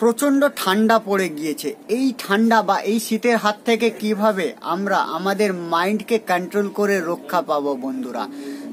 প্রচণ্ড ঠান্ডা পড়ে গিয়েছে এই ঠান্ডা বা এই শীতের হাত থেকে কিভাবে আমরা আমাদের মাইন্ডকে কন্ট্রোল করে রক্ষা পাব বন্ধুরা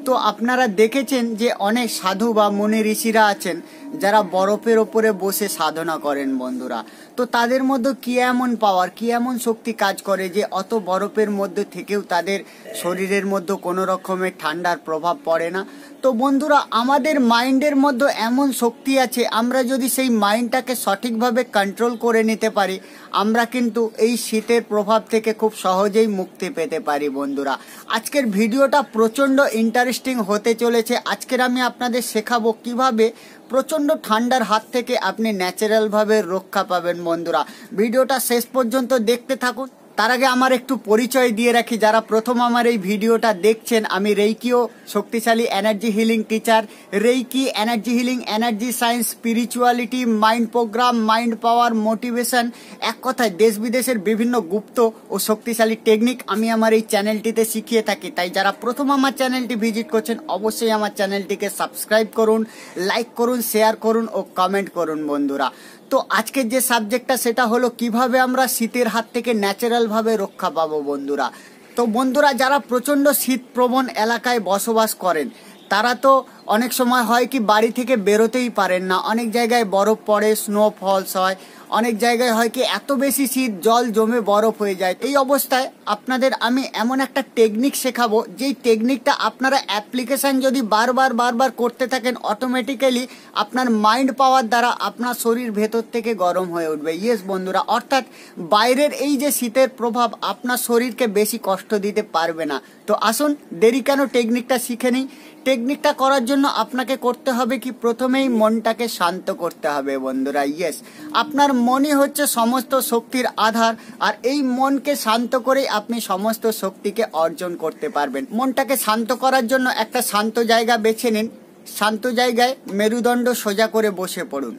তো আপনারা দেখেছেন যে অনেক সাধু বা মনি ঋষিরা আছেন যারা বরফের ওপরে বসে সাধনা করেন বন্ধুরা তো তাদের মধ্যে কি এমন পাওয়ার কি এমন শক্তি কাজ করে যে অত বরফের মধ্যে থেকেও তাদের শরীরের মধ্যে কোনো রকমের ঠান্ডার প্রভাব পড়ে না তো বন্ধুরা আমাদের মাইন্ডের মধ্যে এমন শক্তি আছে আমরা যদি সেই মাইন্ডটাকে সঠিকভাবে কন্ট্রোল করে নিতে পারি আমরা কিন্তু এই শীতের প্রভাব থেকে খুব সহজেই মুক্তি পেতে পারি বন্ধুরা আজকের ভিডিওটা প্রচণ্ড ইন্টারেস্টিং হতে চলেছে আজকের আমি আপনাদের শেখাবো কিভাবে প্রচণ্ড ঠান্ডার হাত থেকে আপনি ন্যাচারালভাবে রক্ষা পাবেন বন্ধুরা ভিডিওটা শেষ পর্যন্ত দেখতে থাকুন তার আগে আমার একটু পরিচয় দিয়ে রাখি যারা প্রথম আমার এই ভিডিওটা দেখছেন আমি রেইকিও শক্তিশালী energy healing teacher reiki energy healing energy science spirituality mind program mind power motivation এক কথায় দেশ বিদেশের বিভিন্ন গুপ্ত ও শক্তিশালী টেকনিক আমি আমার এই চ্যানেলটিতে শিখিয়ে থাকি তাই যারা প্রথম আমার চ্যানেলটি ভিজিট করছেন অবশ্যই আমার চ্যানেলটিকে সাবস্ক্রাইব করুন লাইক করুন শেয়ার করুন ও কমেন্ট করুন বন্ধুরা তো আজকের যে সাবজেক্টটা সেটা হলো কিভাবে আমরা শীতের হাত থেকে ন্যাচারালভাবে রক্ষা পাবো বন্ধুরা তো বন্ধুরা যারা প্রচণ্ড শীতপ্রবণ এলাকায় বসবাস করেন তারা তো অনেক সময় হয় কি বাড়ি থেকে বেরোতেই পারেন না অনেক জায়গায় বরফ পড়ে স্নো ফলস হয় অনেক জায়গায় হয় কি এত বেশি শীত জল জমে বরফ হয়ে যায় এই অবস্থায় আপনাদের আমি এমন একটা টেকনিক শেখাবো যেই টেকনিকটা আপনারা অ্যাপ্লিকেশান যদি বারবার বারবার করতে থাকেন অটোমেটিক্যালি আপনার মাইন্ড পাওয়ার দ্বারা আপনার শরীর ভেতর থেকে গরম হয়ে উঠবে ইয়েস বন্ধুরা অর্থাৎ বাইরের এই যে শীতের প্রভাব আপনার শরীরকে বেশি কষ্ট দিতে পারবে না তো আসুন দেরি কেন টেকনিকটা শিখে নিই টেকনিকটা করার জন্য আপনাকে করতে হবে কি প্রথমেই মনটাকে শান্ত করতে হবে বন্ধুরা ইয়েস আপনার মনই হচ্ছে সমস্ত শক্তির আধার আর এই মনকে শান্ত করেই আপনি সমস্ত শক্তিকে অর্জন করতে পারবেন মনটাকে শান্ত করার জন্য একটা শান্ত জায়গা বেছে নিন শান্ত জায়গায় মেরুদণ্ড সোজা করে বসে পড়ুন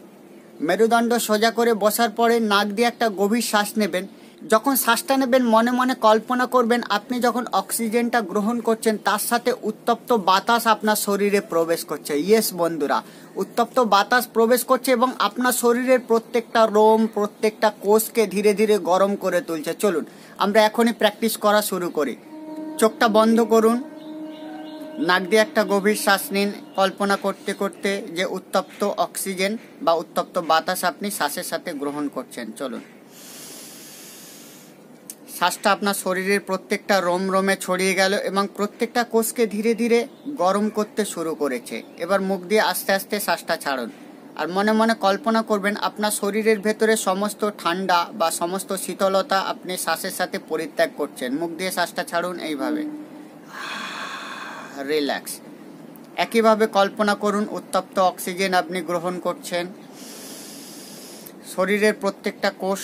মেরুদণ্ড সোজা করে বসার পরে নাক দিয়ে একটা গভীর শ্বাস নেবেন যখন শ্বাসটা নেবেন মনে মনে কল্পনা করবেন আপনি যখন অক্সিজেনটা গ্রহণ করছেন তার সাথে উত্তপ্ত বাতাস আপনার শরীরে প্রবেশ করছে ইয়েস বন্ধুরা উত্তপ্ত বাতাস প্রবেশ করছে এবং আপনার শরীরের প্রত্যেকটা রোম প্রত্যেকটা কোষকে ধীরে ধীরে গরম করে তুলছে চলুন আমরা এখনই প্র্যাকটিস করা শুরু করি চোখটা বন্ধ করুন নাক দিয়ে একটা গভীর শ্বাস নিন কল্পনা করতে করতে যে উত্তপ্ত অক্সিজেন বা উত্তপ্ত বাতাস আপনি শ্বাসের সাথে গ্রহণ করছেন চলুন শ্বাসটা আপনার শরীরের প্রত্যেকটা রোমে ছড়িয়ে গেল এবং প্রত্যেকটা কোষকে ধীরে ধীরে গরম করতে শুরু করেছে এবার মুখ দিয়ে আস্তে আস্তে শ্বাসটা ছাড়ুন আর মনে মনে কল্পনা করবেন আপনার শরীরের ভেতরে সমস্ত ঠান্ডা বা সমস্ত শীতলতা আপনি শ্বাসের সাথে পরিত্যাগ করছেন মুখ দিয়ে শ্বাসটা ছাড়ুন এইভাবে রিল্যাক্স একইভাবে কল্পনা করুন উত্তপ্ত অক্সিজেন আপনি গ্রহণ করছেন শরীরের প্রত্যেকটা কোষ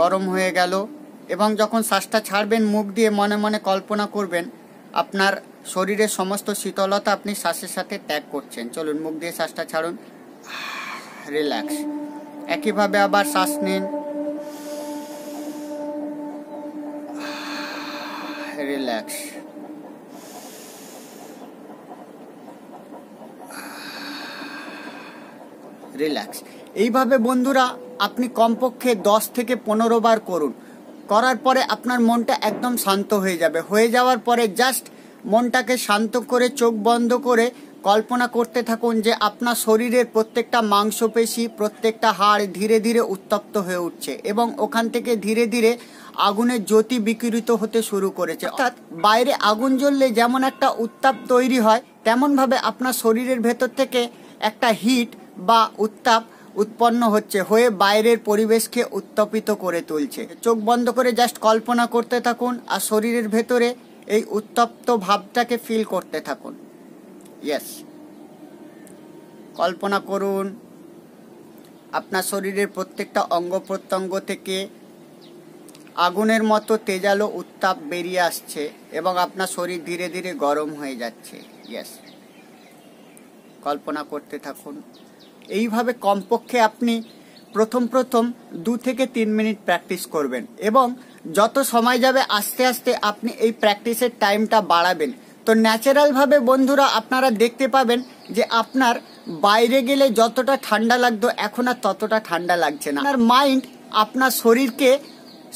গরম হয়ে গেল এবং যখন শ্বাসটা ছাড়বেন মুখ দিয়ে মনে মনে কল্পনা করবেন আপনার শরীরের সমস্ত শীতলতা আপনি শ্বাসের সাথে ত্যাগ করছেন চলুন মুখ দিয়ে শ্বাসটা ছাড়ুন রিল্যাক্স একইভাবে আবার শ্বাস নিন রিল্যাক্স রিল্যাক্স এইভাবে বন্ধুরা আপনি কমপক্ষে দশ থেকে পনেরো বার করুন করার পরে আপনার মনটা একদম শান্ত হয়ে যাবে হয়ে যাওয়ার পরে জাস্ট মনটাকে শান্ত করে চোখ বন্ধ করে কল্পনা করতে থাকুন যে আপনার শরীরের প্রত্যেকটা মাংসপেশি প্রত্যেকটা হাড় ধীরে ধীরে উত্তপ্ত হয়ে উঠছে এবং ওখান থেকে ধীরে ধীরে আগুনের জ্যোতি বিকৃত হতে শুরু করেছে অর্থাৎ বাইরে আগুন জ্বললে যেমন একটা উত্তাপ তৈরি হয় তেমনভাবে আপনার শরীরের ভেতর থেকে একটা হিট বা উত্তাপ উৎপন্ন হচ্ছে হয়ে বাইরের পরিবেশকে উত্তপিত করে তুলছে চোখ বন্ধ করে জাস্ট কল্পনা করতে থাকুন আর শরীরের ভেতরে এই উত্তপ্ত ভাবটাকে ফিল করতে থাকুন ইয়েস কল্পনা করুন আপনার শরীরের প্রত্যেকটা অঙ্গ প্রত্যঙ্গ থেকে আগুনের মতো তেজালো উত্তাপ বেরিয়ে আসছে এবং আপনার শরীর ধীরে ধীরে গরম হয়ে যাচ্ছে ইয়েস কল্পনা করতে থাকুন এইভাবে কমপক্ষে আপনি প্রথম প্রথম দু থেকে তিন মিনিট প্র্যাকটিস করবেন এবং যত সময় যাবে আস্তে আস্তে আপনি এই প্র্যাকটিসের টাইমটা বাড়াবেন তো ন্যাচারালভাবে বন্ধুরা আপনারা দেখতে পাবেন যে আপনার বাইরে গেলে যতটা ঠান্ডা লাগতো এখন আর ততটা ঠান্ডা লাগছে না আপনার মাইন্ড আপনার শরীরকে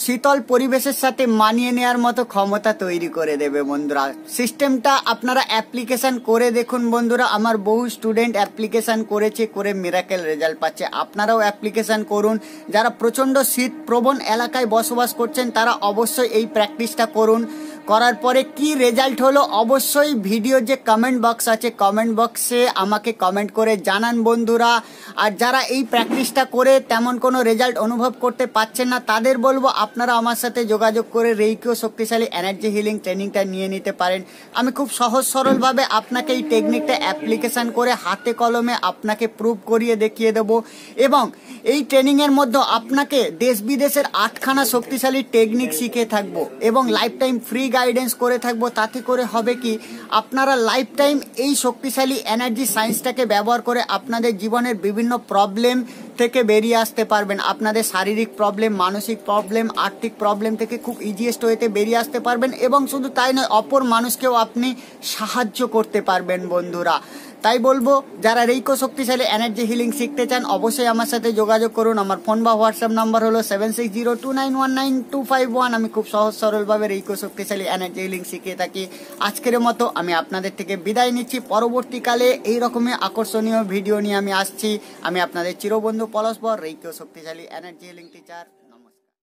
শীতল পরিবেশের সাথে মানিয়ে নেওয়ার মতো ক্ষমতা তৈরি করে দেবে বন্ধুরা সিস্টেমটা আপনারা অ্যাপ্লিকেশান করে দেখুন বন্ধুরা আমার বহু স্টুডেন্ট অ্যাপ্লিকেশান করেছে করে মিরাকেল রেজাল্ট পাচ্ছে আপনারাও অ্যাপ্লিকেশান করুন যারা প্রচণ্ড শীত প্রবণ এলাকায় বসবাস করছেন তারা অবশ্যই এই প্র্যাকটিসটা করুন করার পরে কি রেজাল্ট হলো অবশ্যই ভিডিও যে কমেন্ট বক্স আছে কমেন্ট বক্সে আমাকে কমেন্ট করে জানান বন্ধুরা আর যারা এই প্র্যাকটিসটা করে তেমন কোনো রেজাল্ট অনুভব করতে পারছেন না তাদের বলবো আপনারা আমার সাথে যোগাযোগ করে রেইকিও শক্তিশালী এনার্জি হিলিং ট্রেনিংটা নিয়ে নিতে পারেন আমি খুব সহজ সরলভাবে আপনাকে এই টেকনিকটা অ্যাপ্লিকেশান করে হাতে কলমে আপনাকে প্রুভ করিয়ে দেখিয়ে দেব এবং এই ট্রেনিংয়ের মধ্যে আপনাকে দেশ বিদেশের আটখানা শক্তিশালী টেকনিক শিখে থাকবো এবং লাইফ টাইম ফ্রি গাইডেন্স করে থাকবো তাতে করে হবে কি আপনারা লাইফ টাইম এই শক্তিশালী এনার্জি সায়েন্সটাকে ব্যবহার করে আপনাদের জীবনের বিভিন্ন প্রবলেম থেকে বেরিয়ে আসতে পারবেন আপনাদের শারীরিক প্রবলেম মানসিক প্রবলেম আর্থিক প্রবলেম থেকে খুব ইজিয়েস্ট হয়েতে বেরিয়ে আসতে পারবেন এবং শুধু তাই নয় অপর মানুষকেও আপনি সাহায্য করতে পারবেন বন্ধুরা তাই বলবো যারা রেইকো শক্তিশালী এনার্জি হিলিং শিখতে চান অবশ্যই আমার সাথে যোগাযোগ করুন আমার ফোন বা হোয়াটসঅ্যাপ নাম্বার হলো seven six zero two nine one nine two five one আমি খুব সহজ সরলভাবে রেইকো শক্তিশালী এনার্জি হিলিং শিখিয়ে থাকি আজকের মতো আমি আপনাদের থেকে বিদায় নিচ্ছি পরবর্তীকালে এই রকমই আকর্ষণীয় ভিডিও নিয়ে আমি আসছি আমি আপনাদের চিরবন্ধু পলস্পর রেইকো শক্তিশালী এনার্জি হিলিং টিচার